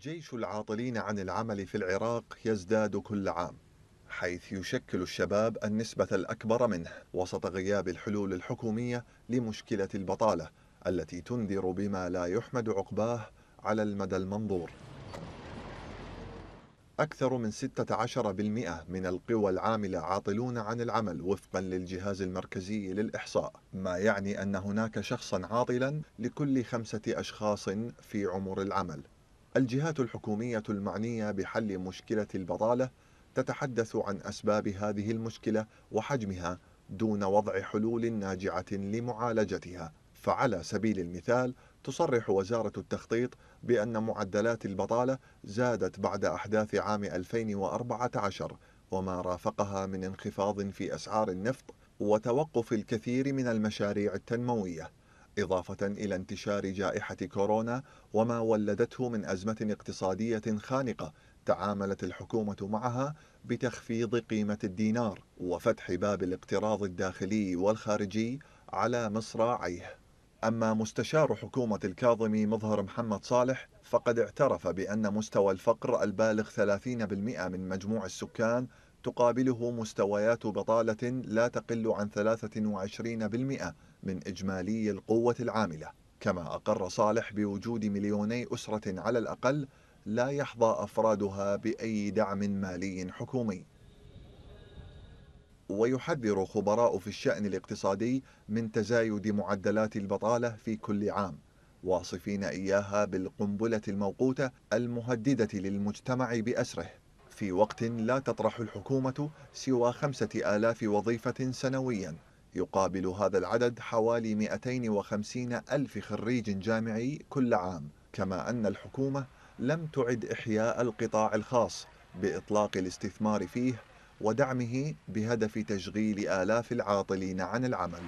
جيش العاطلين عن العمل في العراق يزداد كل عام حيث يشكل الشباب النسبة الأكبر منه وسط غياب الحلول الحكومية لمشكلة البطالة التي تنذر بما لا يحمد عقباه على المدى المنظور أكثر من 16% من القوى العاملة عاطلون عن العمل وفقا للجهاز المركزي للإحصاء ما يعني أن هناك شخصا عاطلا لكل خمسة أشخاص في عمر العمل الجهات الحكومية المعنية بحل مشكلة البطالة تتحدث عن أسباب هذه المشكلة وحجمها دون وضع حلول ناجعة لمعالجتها فعلى سبيل المثال تصرح وزارة التخطيط بأن معدلات البطالة زادت بعد أحداث عام 2014 وما رافقها من انخفاض في أسعار النفط وتوقف الكثير من المشاريع التنمويه إضافة إلى انتشار جائحة كورونا وما ولدته من أزمة اقتصادية خانقة تعاملت الحكومة معها بتخفيض قيمة الدينار وفتح باب الاقتراض الداخلي والخارجي على مصراعيه أما مستشار حكومة الكاظم مظهر محمد صالح فقد اعترف بأن مستوى الفقر البالغ 30% من مجموع السكان تقابله مستويات بطالة لا تقل عن 23% من إجمالي القوة العاملة كما أقر صالح بوجود مليوني أسرة على الأقل لا يحظى أفرادها بأي دعم مالي حكومي ويحذر خبراء في الشأن الاقتصادي من تزايد معدلات البطالة في كل عام واصفين إياها بالقنبلة الموقوتة المهددة للمجتمع بأسره في وقت لا تطرح الحكومة سوى خمسة آلاف وظيفة سنويا يقابل هذا العدد حوالي 250 ألف خريج جامعي كل عام كما أن الحكومة لم تعد إحياء القطاع الخاص بإطلاق الاستثمار فيه ودعمه بهدف تشغيل آلاف العاطلين عن العمل